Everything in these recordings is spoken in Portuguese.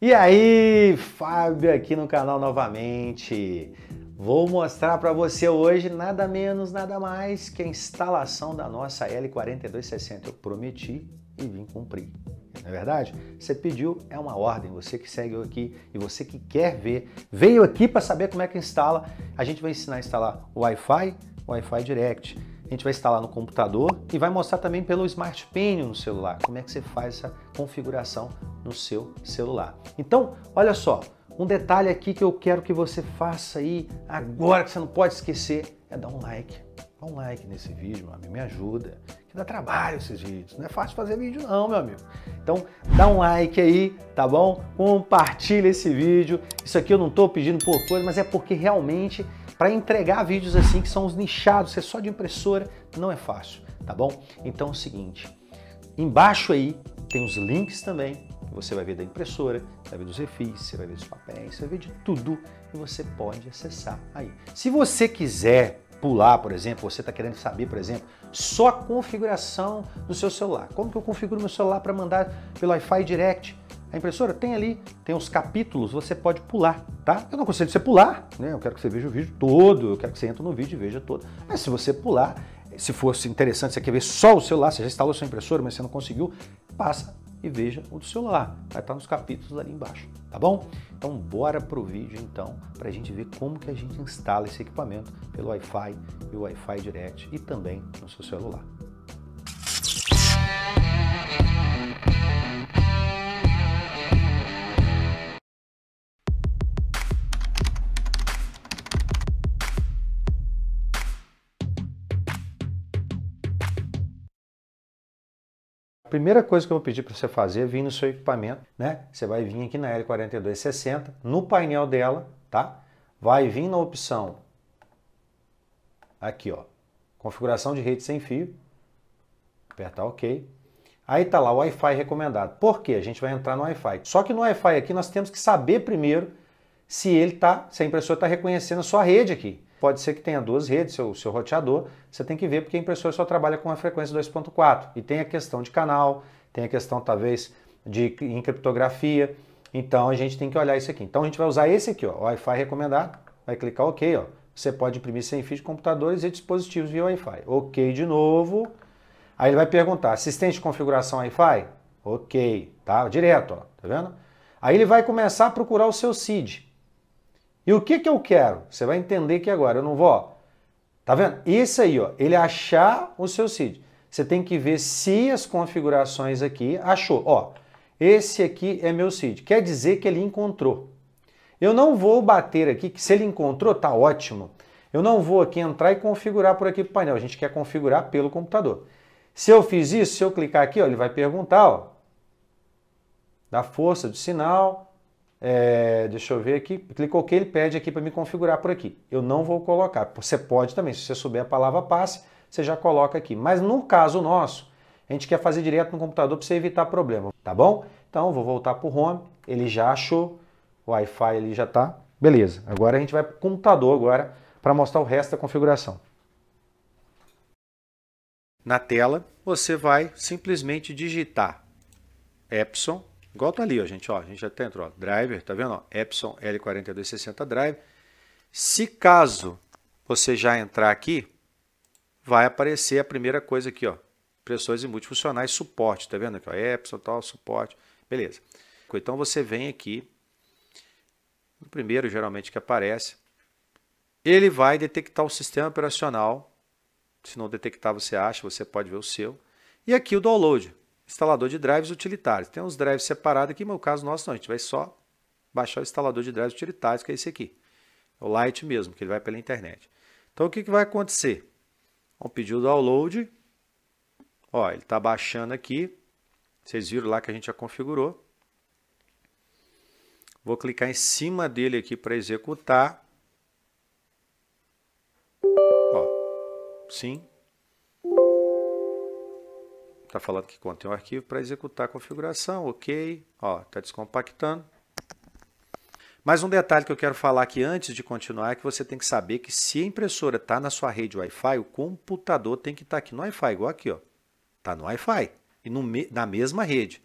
E aí, Fábio aqui no canal novamente. Vou mostrar para você hoje nada menos, nada mais que a instalação da nossa L4260. Eu prometi e vim cumprir. Não é verdade? Você pediu, é uma ordem. Você que segue aqui e você que quer ver, veio aqui para saber como é que instala. A gente vai ensinar a instalar o Wi-Fi, Wi-Fi Direct a gente vai instalar no computador e vai mostrar também pelo Smart Pen no celular, como é que você faz essa configuração no seu celular. Então, olha só, um detalhe aqui que eu quero que você faça aí agora, que você não pode esquecer, é dar um like. Dá um like nesse vídeo, meu amigo, me ajuda. Que dá trabalho esses vídeos, não é fácil fazer vídeo não, meu amigo. Então, dá um like aí, tá bom? Compartilha esse vídeo. Isso aqui eu não estou pedindo por coisa, mas é porque realmente para entregar vídeos assim que são os nichados, ser é só de impressora, não é fácil, tá bom? Então é o seguinte, embaixo aí tem os links também, você vai ver da impressora, vai ver dos refis, você vai ver dos papéis, você vai ver de tudo e você pode acessar aí. Se você quiser pular, por exemplo, você está querendo saber, por exemplo, só a configuração do seu celular. Como que eu configuro meu celular para mandar pelo Wi-Fi Direct? A impressora tem ali, tem os capítulos, você pode pular, tá? Eu não consigo você pular, né? Eu quero que você veja o vídeo todo, eu quero que você entre no vídeo e veja todo. Mas se você pular, se fosse interessante, você quer ver só o celular, você já instalou sua impressora, mas você não conseguiu, passa e veja o do celular. Vai estar nos capítulos ali embaixo, tá bom? Então bora pro vídeo então, para a gente ver como que a gente instala esse equipamento pelo Wi-Fi e o Wi-Fi Direct e também no seu celular. primeira coisa que eu vou pedir para você fazer é vir no seu equipamento, né? Você vai vir aqui na L4260, no painel dela, tá? Vai vir na opção aqui, ó, configuração de rede sem fio, apertar OK. Aí tá lá o Wi-Fi recomendado. Por quê? A gente vai entrar no Wi-Fi. Só que no Wi-Fi aqui nós temos que saber primeiro se ele tá, se a impressora está reconhecendo a sua rede aqui pode ser que tenha duas redes, seu, seu roteador, você tem que ver porque a impressora só trabalha com a frequência 2.4 e tem a questão de canal, tem a questão talvez de encriptografia. criptografia, então a gente tem que olhar isso aqui. Então a gente vai usar esse aqui, ó, Wi-Fi recomendar, vai clicar OK, ó. Você pode imprimir sem fio de computadores e dispositivos via Wi-Fi. OK de novo. Aí ele vai perguntar: assistente de configuração Wi-Fi? OK, tá? Direto, ó, tá vendo? Aí ele vai começar a procurar o seu CID. E o que, que eu quero? Você vai entender que agora eu não vou. Ó. Tá vendo? Isso aí, ó, ele achar o seu seed. Você tem que ver se as configurações aqui achou. Ó, esse aqui é meu seed. Quer dizer que ele encontrou. Eu não vou bater aqui, que se ele encontrou, tá ótimo. Eu não vou aqui entrar e configurar por aqui o painel. A gente quer configurar pelo computador. Se eu fiz isso, se eu clicar aqui, ó, ele vai perguntar ó, da força do sinal, é, deixa eu ver aqui. Clicou OK, ele pede aqui para me configurar por aqui. Eu não vou colocar. Você pode também, se você souber a palavra passe, você já coloca aqui. Mas no caso nosso, a gente quer fazer direto no computador para você evitar problema, tá bom? Então, vou voltar para o home. Ele já achou o Wi-Fi, ele já está. Beleza. Agora a gente vai para o computador agora para mostrar o resto da configuração. Na tela, você vai simplesmente digitar Epson Igual tá ali, ó, gente, ó, a gente já tá entrou, ó, driver, tá vendo? Ó, Epson L4260 drive. Se caso você já entrar aqui, vai aparecer a primeira coisa aqui, ó, pressões e multifuncionais, suporte, tá vendo aqui, ó, Epson, tal, suporte, beleza. Então você vem aqui, o primeiro geralmente que aparece, ele vai detectar o sistema operacional, se não detectar você acha, você pode ver o seu, e aqui o download, instalador de drives utilitários. Tem uns drives separados aqui, mas no caso nosso não, a gente vai só baixar o instalador de drives utilitários, que é esse aqui. É o Lite mesmo, que ele vai pela internet. Então o que, que vai acontecer? Vamos pedir o download. Ó, ele está baixando aqui. Vocês viram lá que a gente já configurou. Vou clicar em cima dele aqui para executar. Ó, sim, está falando que contém um arquivo para executar a configuração, ok, está descompactando. Mais um detalhe que eu quero falar aqui antes de continuar é que você tem que saber que se a impressora está na sua rede Wi-Fi, o computador tem que estar tá aqui no Wi-Fi, igual aqui, ó. Tá no Wi-Fi e no, na mesma rede,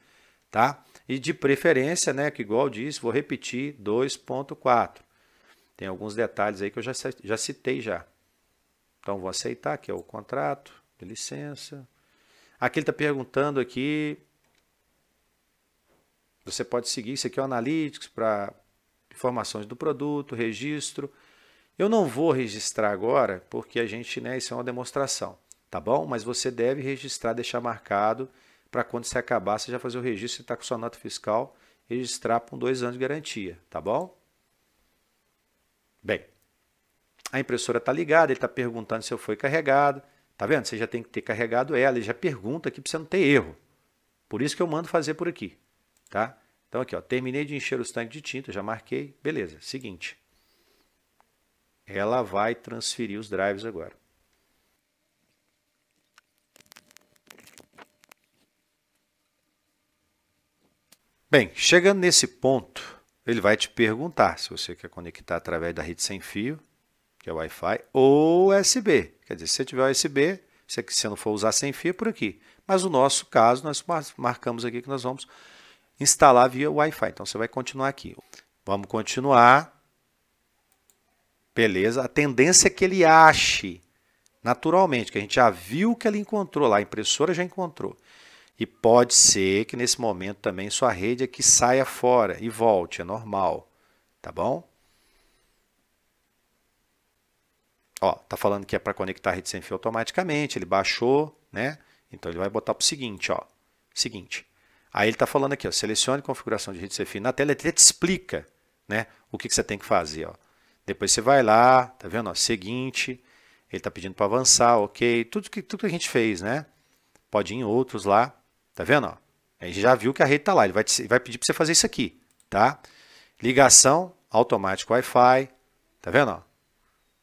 tá? E de preferência, né, que igual disse, vou repetir 2.4. Tem alguns detalhes aí que eu já, já citei já. Então vou aceitar, que é o contrato, licença, Aqui ele está perguntando aqui. Você pode seguir, isso aqui é o Analytics para informações do produto, registro. Eu não vou registrar agora, porque a gente, né, isso é uma demonstração, tá bom? Mas você deve registrar, deixar marcado, para quando você acabar, você já fazer o registro, você está com sua nota fiscal, registrar com dois anos de garantia, tá bom? Bem, a impressora está ligada, ele está perguntando se eu fui carregado. Tá vendo? Você já tem que ter carregado ela e já pergunta aqui para você não ter erro. Por isso que eu mando fazer por aqui, tá? Então aqui, ó, terminei de encher os tanques de tinta, já marquei, beleza. Seguinte. Ela vai transferir os drives agora. Bem, chegando nesse ponto, ele vai te perguntar se você quer conectar através da rede sem fio, que é Wi-Fi, ou USB. Quer dizer, se você tiver USB, se você é não for usar sem fio, é por aqui. Mas o nosso caso, nós marcamos aqui que nós vamos instalar via Wi-Fi. Então, você vai continuar aqui. Vamos continuar. Beleza. A tendência é que ele ache naturalmente, que a gente já viu que ele encontrou lá, a impressora já encontrou. E pode ser que nesse momento também sua rede aqui é saia fora e volte, é normal, tá bom? Ó, tá falando que é para conectar a rede sem fio automaticamente, ele baixou, né? Então ele vai botar para o seguinte, ó. Seguinte. Aí ele tá falando aqui, ó, selecione configuração de rede sem fio. Na tela ele te explica, né? O que, que você tem que fazer, ó. Depois você vai lá, tá vendo? Ó, seguinte, ele tá pedindo para avançar, ok. Tudo que, tudo que a gente fez, né? Pode ir em outros lá, tá vendo? Ó? A gente já viu que a rede tá lá, ele vai, te, vai pedir para você fazer isso aqui, tá? Ligação automático Wi-Fi, tá vendo? Ó?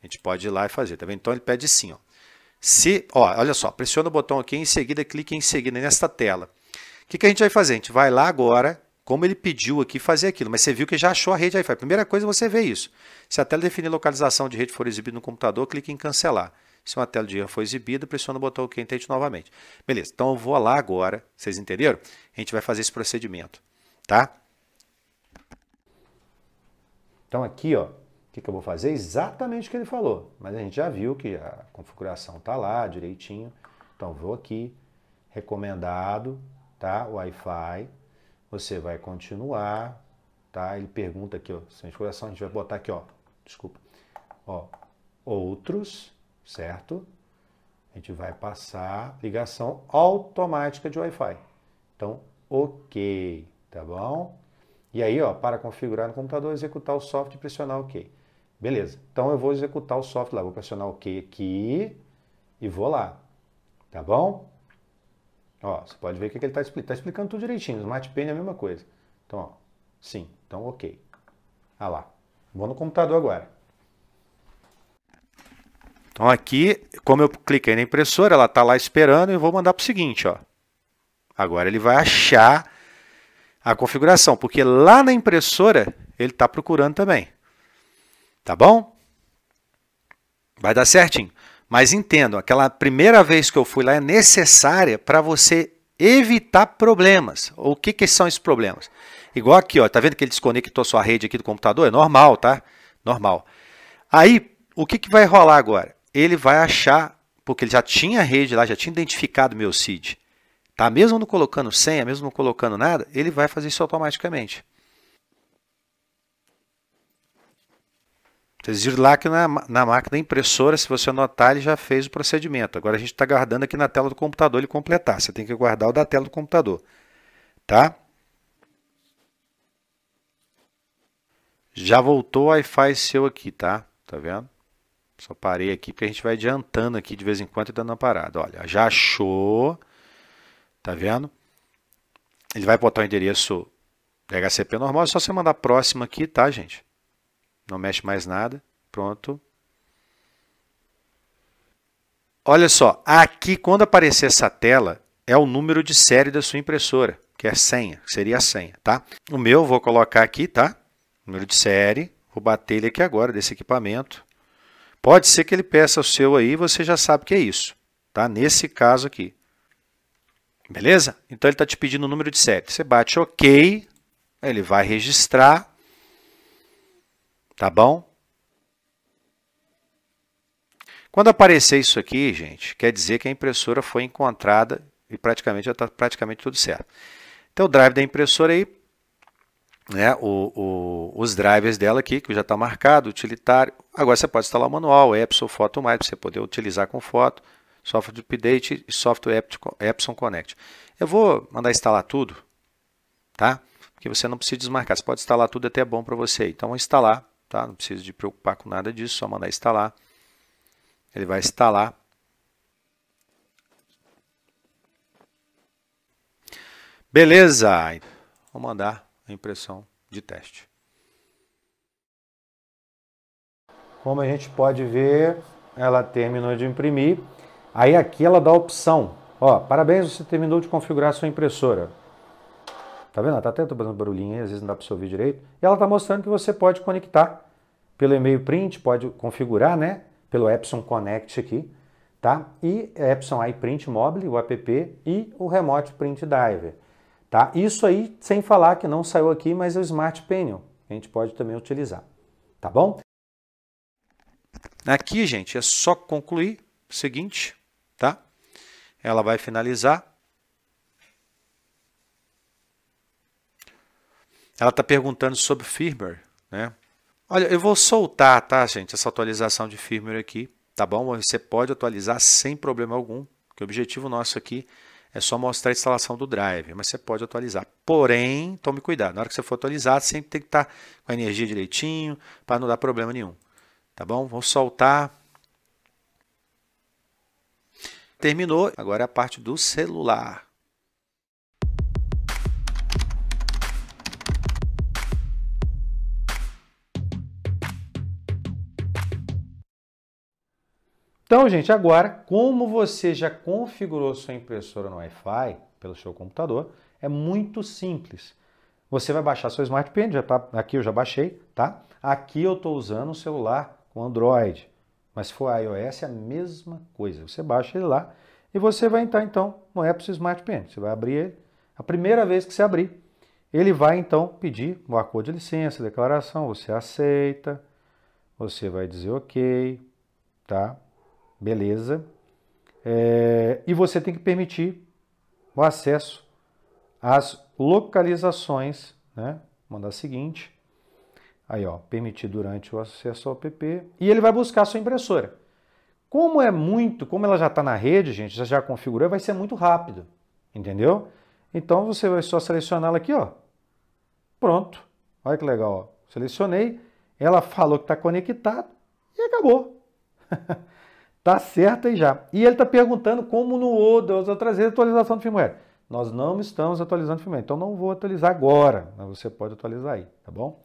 A gente pode ir lá e fazer, tá vendo? Então ele pede sim, ó. Se, ó, olha só, pressiona o botão aqui em seguida, clique em seguida nesta tela. O que, que a gente vai fazer? A gente vai lá agora, como ele pediu aqui fazer aquilo, mas você viu que já achou a rede Wi-Fi. Primeira coisa, você vê isso. Se a tela definir localização de rede for exibida no computador, clique em cancelar. Se uma tela de erro for exibida, pressiona o botão OK Entende novamente. Beleza, então eu vou lá agora, vocês entenderam? A gente vai fazer esse procedimento, tá? Então aqui, ó, o que, que eu vou fazer? Exatamente o que ele falou. Mas a gente já viu que a configuração está lá direitinho. Então vou aqui, recomendado, tá? Wi-Fi. Você vai continuar, tá? Ele pergunta aqui, ó, sem configuração, a gente vai botar aqui, ó, desculpa, ó, outros, certo? A gente vai passar ligação automática de Wi-Fi. Então, ok, tá bom? E aí, ó, para configurar no computador, executar o software e pressionar OK. Beleza. Então eu vou executar o software lá, vou pressionar o OK aqui e vou lá. Tá bom? Ó, você pode ver que ele está explicando. Tá explicando tudo direitinho. Smart Pen é a mesma coisa. Então, ó, sim. Então, ok. Ah lá. Vou no computador agora. Então aqui, como eu cliquei na impressora, ela está lá esperando e vou mandar para o seguinte, ó. Agora ele vai achar a configuração, porque lá na impressora ele está procurando também. Tá bom? Vai dar certinho. Mas entendo, aquela primeira vez que eu fui lá é necessária para você evitar problemas. O que, que são esses problemas? Igual aqui, ó, tá vendo que ele desconectou sua rede aqui do computador? É normal, tá? Normal. Aí, o que, que vai rolar agora? Ele vai achar, porque ele já tinha rede lá, já tinha identificado meu seed. Tá? Mesmo não colocando senha, mesmo não colocando nada, ele vai fazer isso automaticamente. Vocês viram lá que na, na máquina impressora, se você anotar, ele já fez o procedimento. Agora a gente está guardando aqui na tela do computador ele completar. Você tem que guardar o da tela do computador. Tá? Já voltou o Wi-Fi seu aqui, tá? Tá vendo? Só parei aqui porque a gente vai adiantando aqui de vez em quando e dando uma parada. Olha, já achou. Tá vendo? Ele vai botar o endereço DHCP normal. É só você mandar próximo aqui, tá, gente? Não mexe mais nada. Pronto. Olha só, aqui quando aparecer essa tela, é o número de série da sua impressora, que é senha, seria a senha, tá? O meu vou colocar aqui, tá? Número de série, vou bater ele aqui agora, desse equipamento. Pode ser que ele peça o seu aí, você já sabe que é isso, tá? Nesse caso aqui. Beleza? Então ele está te pedindo o número de série. Você bate OK, ele vai registrar. Tá bom? Quando aparecer isso aqui, gente, quer dizer que a impressora foi encontrada e praticamente já está praticamente tudo certo. Então, o drive da impressora aí, né, o, o, os drivers dela aqui, que já está marcado, utilitário. Agora você pode instalar o manual, Epson Photo Mais, para você poder utilizar com foto, software update e software Epson Connect. Eu vou mandar instalar tudo, tá? Porque você não precisa desmarcar, você pode instalar tudo, é até é bom para você. Então, vou instalar tá? Não preciso de preocupar com nada disso, só mandar instalar. Ele vai instalar. Beleza. Vou mandar a impressão de teste. Como a gente pode ver, ela terminou de imprimir. Aí aqui ela dá a opção. Ó, parabéns, você terminou de configurar sua impressora. Tá vendo? Ela tá até fazendo barulhinho aí, às vezes não dá para você ouvir direito. E ela tá mostrando que você pode conectar pelo e-mail print, pode configurar, né? Pelo Epson Connect aqui, tá? E Epson iPrint Mobile, o app, e o Remote Print Diver, tá? Isso aí, sem falar que não saiu aqui, mas é o Smart Panel, que a gente pode também utilizar, tá bom? Aqui, gente, é só concluir o seguinte, tá? Ela vai finalizar Ela está perguntando sobre firmware, né? Olha, eu vou soltar, tá, gente, essa atualização de firmware aqui, tá bom? Você pode atualizar sem problema algum, que o objetivo nosso aqui é só mostrar a instalação do drive, mas você pode atualizar. Porém, tome cuidado, na hora que você for atualizar, sempre tem que estar tá com a energia direitinho, para não dar problema nenhum, tá bom? Vou soltar. Terminou, agora é a parte do celular. Então, gente, agora, como você já configurou sua impressora no Wi-Fi pelo seu computador, é muito simples. Você vai baixar seu Smart Pen, já tá, aqui eu já baixei, tá? Aqui eu estou usando um celular com Android, mas se for iOS é a mesma coisa. Você baixa ele lá e você vai entrar então no Apps Smart Pen. Você vai abrir ele. A primeira vez que você abrir, ele vai então pedir o acordo de licença, declaração, você aceita, você vai dizer ok, tá? Beleza. É, e você tem que permitir o acesso às localizações, né? Mandar seguinte. Aí, ó, permitir durante o acesso ao app. E ele vai buscar a sua impressora. Como é muito, como ela já está na rede, gente, já, já configurou, vai ser muito rápido, entendeu? Então você vai só selecionar ela aqui, ó. Pronto. Olha que legal, ó. Selecionei, ela falou que está conectado e acabou. Tá certa e já. E ele está perguntando como no Oda, eu trazer a atualização do firmware. Nós não estamos atualizando o firmware, então não vou atualizar agora, mas você pode atualizar aí, tá bom?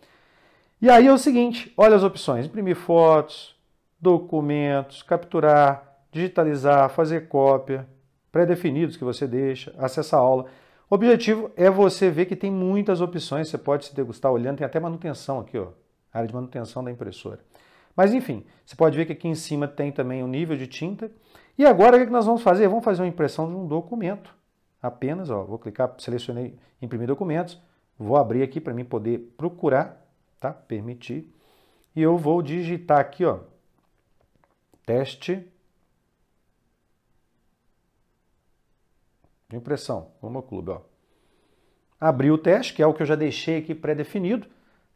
E aí é o seguinte, olha as opções, imprimir fotos, documentos, capturar, digitalizar, fazer cópia, pré-definidos que você deixa, acessa a aula. O objetivo é você ver que tem muitas opções, você pode se degustar olhando, tem até manutenção aqui, ó, área de manutenção da impressora. Mas enfim, você pode ver que aqui em cima tem também o nível de tinta. E agora o que nós vamos fazer? Vamos fazer uma impressão de um documento. Apenas, ó, vou clicar, selecionei imprimir documentos, vou abrir aqui para mim poder procurar, tá? Permitir. E eu vou digitar aqui, ó, teste de impressão, ao Clube, ó. Abri o teste, que é o que eu já deixei aqui pré-definido,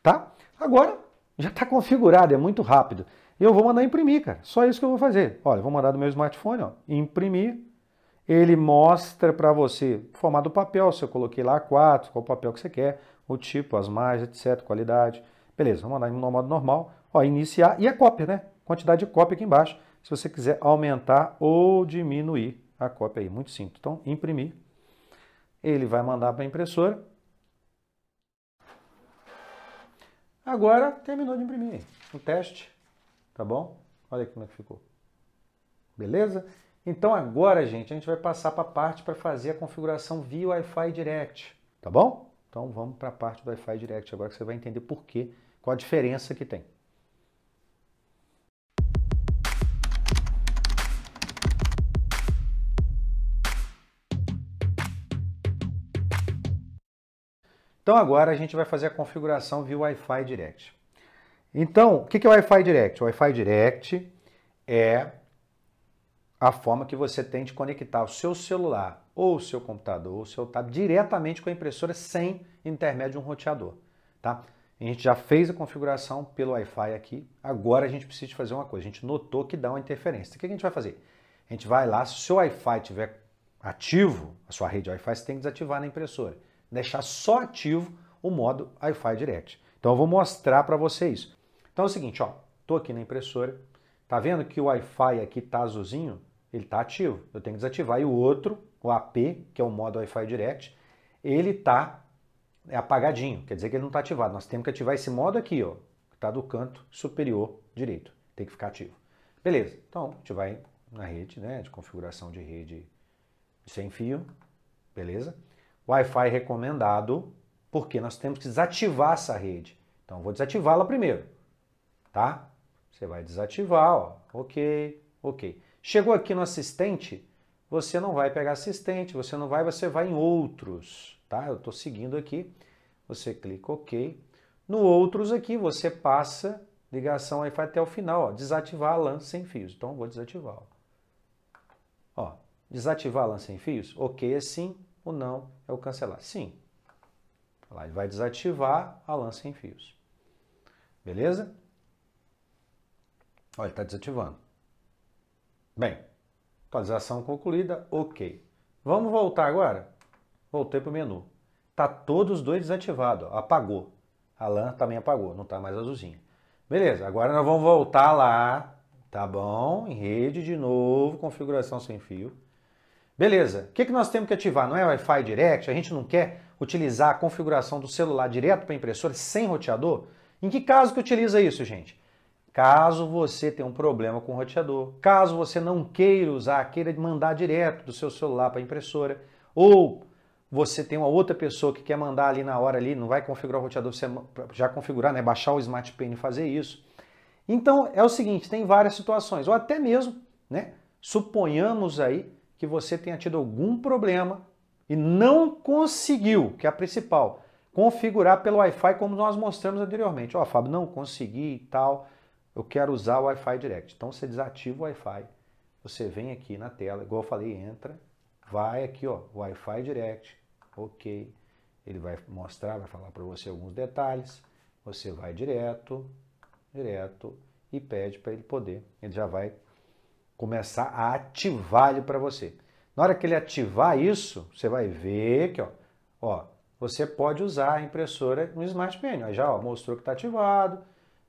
tá? Agora já está configurado, é muito rápido. Eu vou mandar imprimir, cara. Só isso que eu vou fazer. Olha, vou mandar do meu smartphone, ó, imprimir. Ele mostra para você o formato do papel, se eu coloquei lá A4, qual papel que você quer, o tipo, as margens, etc, qualidade. Beleza, vamos mandar no modo normal. Ó, iniciar e a é cópia, né? Quantidade de cópia aqui embaixo. Se você quiser aumentar ou diminuir a cópia aí, muito simples. Então, imprimir. Ele vai mandar para a impressora Agora terminou de imprimir o teste, tá bom? Olha como é que ficou. Beleza? Então agora, gente, a gente vai passar para a parte para fazer a configuração via Wi-Fi Direct, tá bom? Então vamos para a parte do Wi-Fi Direct agora que você vai entender por quê, qual a diferença que tem. Então agora a gente vai fazer a configuração via Wi-Fi Direct. Então, o que é Wi-Fi Direct? Wi-Fi Direct é a forma que você tem de conectar o seu celular ou o seu computador ou o seu tablet diretamente com a impressora sem intermédio de um roteador, tá? A gente já fez a configuração pelo Wi-Fi aqui, agora a gente precisa fazer uma coisa, a gente notou que dá uma interferência. O que a gente vai fazer? A gente vai lá, se o seu Wi-Fi estiver ativo, a sua rede Wi-Fi, você tem que desativar na impressora deixar só ativo o modo Wi-Fi Direct. Então eu vou mostrar para vocês. Então é o seguinte, ó, tô aqui na impressora, tá vendo que o Wi-Fi aqui tá azulzinho? Ele tá ativo. Eu tenho que desativar e o outro, o AP, que é o modo Wi-Fi Direct, ele tá apagadinho, quer dizer que ele não está ativado. Nós temos que ativar esse modo aqui, ó, que está do canto superior direito. Tem que ficar ativo. Beleza, então a gente vai na rede, né, de configuração de rede sem fio, beleza? Wi-Fi recomendado, porque nós temos que desativar essa rede. Então, vou desativá-la primeiro, tá? Você vai desativar, ó. ok, ok. Chegou aqui no assistente, você não vai pegar assistente, você não vai, você vai em outros, tá? Eu estou seguindo aqui, você clica ok. No outros aqui, você passa ligação Wi-Fi até o final, ó, desativar a LAN sem fios. Então, vou desativar, ó. ó desativar a LAN sem fios, ok, assim, o não é o cancelar. Sim. Lá ele vai desativar a lã sem fios. Beleza? Olha, está desativando. Bem, atualização concluída, ok. Vamos voltar agora? Voltei para o menu. Tá todos os dois desativados, apagou. A lã também apagou, não está mais azulzinha. Beleza, agora nós vamos voltar lá, tá bom? Em rede de novo, configuração sem fio. Beleza, o que, que nós temos que ativar? Não é Wi-Fi Direct? A gente não quer utilizar a configuração do celular direto para a impressora sem roteador? Em que caso que utiliza isso, gente? Caso você tenha um problema com o roteador, caso você não queira usar, queira mandar direto do seu celular para a impressora, ou você tem uma outra pessoa que quer mandar ali na hora ali, não vai configurar o roteador, você já configurar, né, baixar o Smart Pen e fazer isso. Então, é o seguinte, tem várias situações, ou até mesmo, né, suponhamos aí que você tenha tido algum problema e não conseguiu, que é a principal, configurar pelo Wi-Fi como nós mostramos anteriormente. Ó, oh, Fábio, não consegui e tal, eu quero usar o Wi-Fi Direct. Então você desativa o Wi-Fi, você vem aqui na tela, igual eu falei, entra, vai aqui, ó, Wi-Fi Direct, ok. Ele vai mostrar, vai falar para você alguns detalhes, você vai direto, direto e pede para ele poder, ele já vai começar a ativar ele para você. Na hora que ele ativar isso, você vai ver que ó, ó, você pode usar a impressora no Smart Pen. Aí já ó, mostrou que está ativado,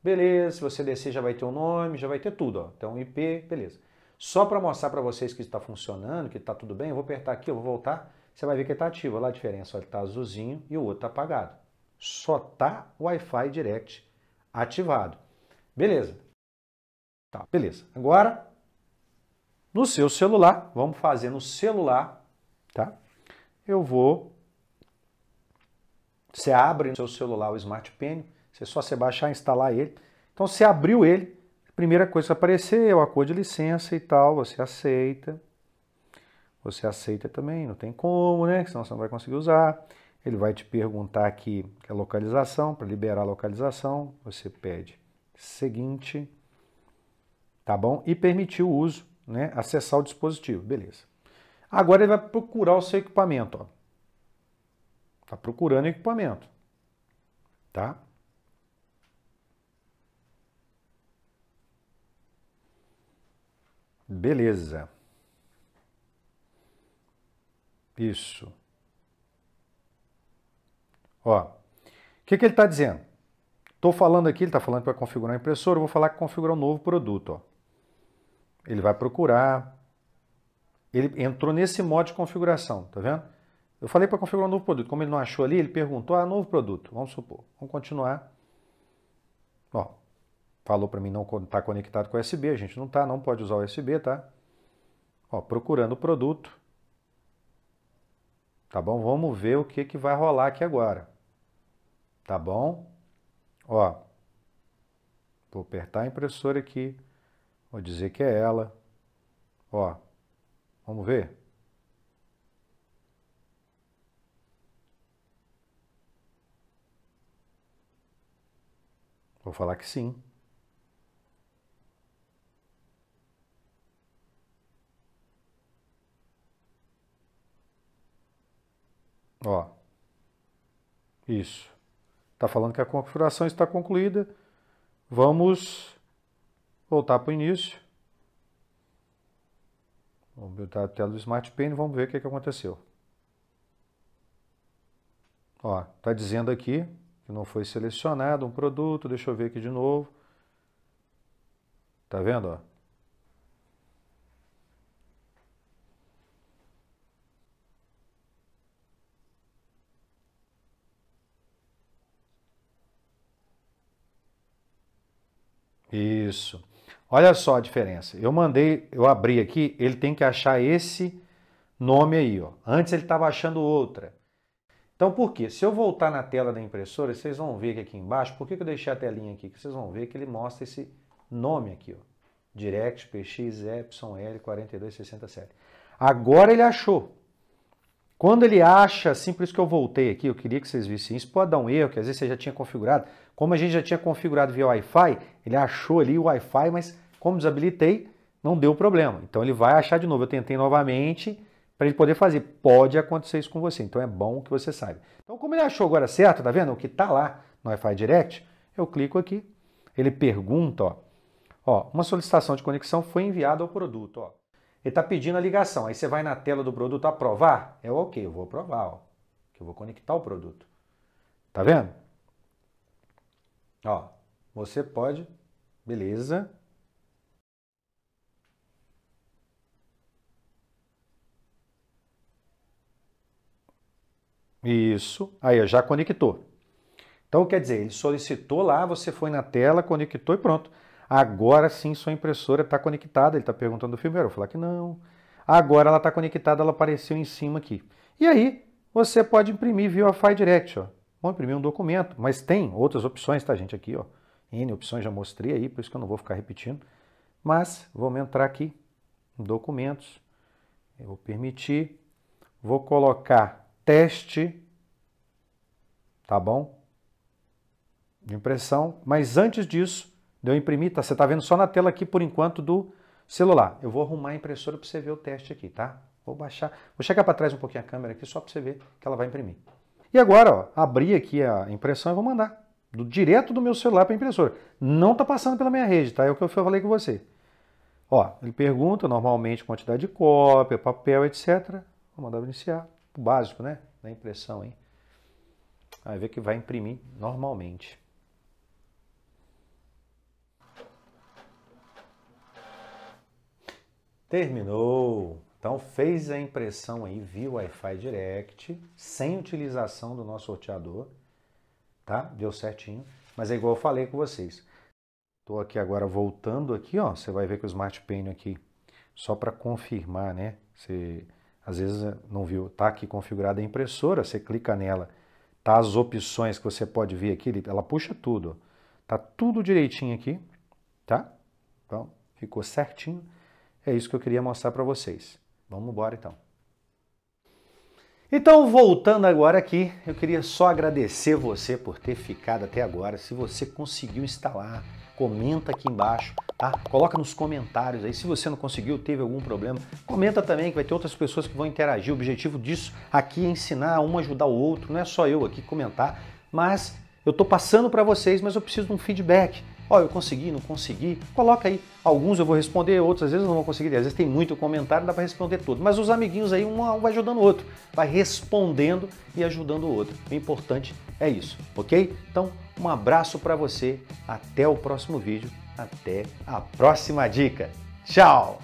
beleza. Se você descer, já vai ter o um nome, já vai ter tudo. Ó. Então, IP, beleza. Só para mostrar para vocês que está funcionando, que está tudo bem, eu vou apertar aqui, eu vou voltar. Você vai ver que está ativo. Olha lá a diferença. ele está azulzinho e o outro está apagado. Só tá o Wi-Fi Direct ativado. Beleza. Tá, beleza. Agora no seu celular. Vamos fazer no celular, tá? Eu vou. Você abre no seu celular o Smart Pen, você só se baixar e instalar ele. Então você abriu ele, primeira coisa que aparecer é o acordo de licença e tal, você aceita. Você aceita também, não tem como, né? Senão você não vai conseguir usar. Ele vai te perguntar aqui a é localização, para liberar a localização, você pede seguinte, tá bom? E permitir o uso né, acessar o dispositivo, beleza. Agora ele vai procurar o seu equipamento, Está Tá procurando equipamento, tá? Beleza. Isso. Ó, o que, que ele está dizendo? Estou falando aqui, ele está falando que vai configurar a impressora, vou falar que configurar um novo produto. Ó. Ele vai procurar. Ele entrou nesse modo de configuração, tá vendo? Eu falei para configurar um novo produto. Como ele não achou ali, ele perguntou, ah, novo produto. Vamos supor. Vamos continuar. Ó, falou para mim não tá conectado com USB. A gente não está, não pode usar o USB, tá? Ó, procurando o produto. Tá bom? Vamos ver o que, que vai rolar aqui agora. Tá bom? Ó, vou apertar a impressora aqui. Vou dizer que é ela. Ó, vamos ver? Vou falar que sim. Ó, isso. Está falando que a configuração está concluída. Vamos voltar para o início. Vamos botar a tá tela do Smart Pen e vamos ver o que, é que aconteceu. Ó, tá dizendo aqui que não foi selecionado um produto, deixa eu ver aqui de novo. Tá vendo, ó? Isso. Olha só a diferença. Eu mandei, eu abri aqui, ele tem que achar esse nome aí. Ó. Antes ele estava achando outra. Então por quê? Se eu voltar na tela da impressora, vocês vão ver que aqui embaixo, por que eu deixei a telinha aqui? Que vocês vão ver que ele mostra esse nome aqui. Ó. Direct L 4267 Agora ele achou. Quando ele acha, assim, por isso que eu voltei aqui, eu queria que vocês vissem isso, pode dar um erro, que às vezes você já tinha configurado, como a gente já tinha configurado via Wi-Fi, ele achou ali o Wi-Fi, mas como desabilitei, não deu problema. Então ele vai achar de novo. Eu tentei novamente para ele poder fazer. Pode acontecer isso com você, então é bom que você saiba. Então, como ele achou agora certo, tá vendo? O que tá lá no Wi-Fi Direct, eu clico aqui. Ele pergunta, ó, ó, uma solicitação de conexão foi enviada ao produto, ó. Ele está pedindo a ligação. Aí você vai na tela do produto aprovar? É o OK, eu vou aprovar, ó, que eu vou conectar o produto. Tá vendo? Ó, você pode, beleza. Isso, aí já conectou. Então quer dizer, ele solicitou lá, você foi na tela, conectou e pronto. Agora sim sua impressora está conectada. Ele está perguntando do firmware. eu falar que não. Agora ela está conectada, ela apareceu em cima aqui. E aí você pode imprimir via Wi-Fi Direct. Ó. Vou imprimir um documento, mas tem outras opções, tá, gente? Aqui, ó, N opções já mostrei aí, por isso que eu não vou ficar repetindo. Mas vamos entrar aqui em documentos. Eu vou permitir. Vou colocar teste, tá bom? De impressão. Mas antes disso, de eu imprimir, tá? Você tá vendo só na tela aqui por enquanto do celular. Eu vou arrumar a impressora para você ver o teste aqui, tá? Vou baixar, vou chegar para trás um pouquinho a câmera aqui só para você ver que ela vai imprimir. E agora, ó, abri aqui a impressão e vou mandar do, direto do meu celular para a impressora. Não está passando pela minha rede, tá? É o que eu falei com você. Ó, ele pergunta normalmente quantidade de cópia, papel, etc. Vou mandar iniciar. O básico, né? Da impressão, hein? Aí vê que vai imprimir normalmente. Terminou. Então fez a impressão aí via Wi-Fi Direct, sem utilização do nosso sorteador, tá? Deu certinho, mas é igual eu falei com vocês. Estou aqui agora voltando aqui, ó, você vai ver que o Smart Pen aqui, só para confirmar, né? Você às vezes não viu, tá aqui configurada a impressora, você clica nela, tá as opções que você pode ver aqui, ela puxa tudo, tá tudo direitinho aqui, tá? Então, ficou certinho. É isso que eu queria mostrar para vocês. Vamos embora então. Então, voltando agora aqui, eu queria só agradecer você por ter ficado até agora. Se você conseguiu instalar, comenta aqui embaixo, tá? Coloca nos comentários aí. Se você não conseguiu, teve algum problema, comenta também que vai ter outras pessoas que vão interagir. O objetivo disso aqui é ensinar um ajudar o outro, não é só eu aqui comentar, mas eu estou passando para vocês, mas eu preciso de um feedback. Ó, oh, eu consegui, não consegui. Coloca aí. Alguns eu vou responder, outros às vezes eu não vou conseguir. Às vezes tem muito comentário, dá para responder tudo. Mas os amiguinhos aí, um vai ajudando o outro. Vai respondendo e ajudando o outro. O importante é isso, ok? Então, um abraço para você. Até o próximo vídeo. Até a próxima dica. Tchau!